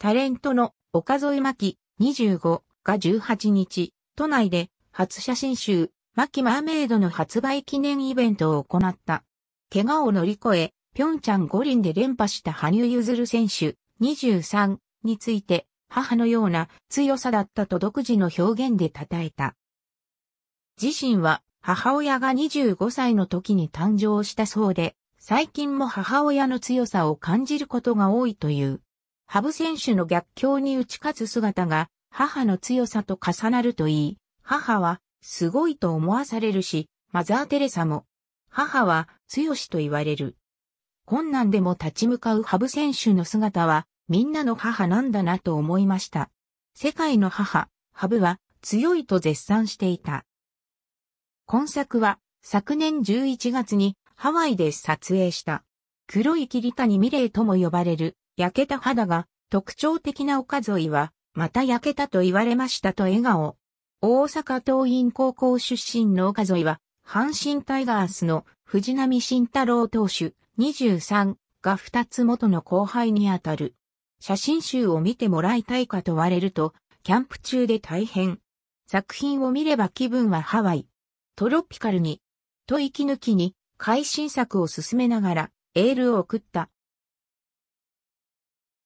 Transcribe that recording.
タレントの岡添真希25が18日、都内で初写真集、巻マーメイドの発売記念イベントを行った。怪我を乗り越え、ピョンチャン五輪で連覇した羽生結弦選手23について、母のような強さだったと独自の表現で称えた。自身は母親が25歳の時に誕生したそうで、最近も母親の強さを感じることが多いという。ハブ選手の逆境に打ち勝つ姿が母の強さと重なるといい、母はすごいと思わされるし、マザー・テレサも、母は強しと言われる。困難でも立ち向かうハブ選手の姿は、みんなの母なんだなと思いました。世界の母、ハブは強いと絶賛していた。今作は、昨年11月にハワイで撮影した、黒い霧谷美玲とも呼ばれる焼けた肌が特徴的な岡沿いは、また焼けたと言われましたと笑顔。大阪桐蔭高校出身の岡沿いは、阪神タイガースの藤波慎太郎投手23が2つ元の後輩にあたる。写真集を見てもらいたいかと言われると、キャンプ中で大変。作品を見れば気分はハワイ。トロピカルに。と息抜きに、会心作を進めながら、エールを送った。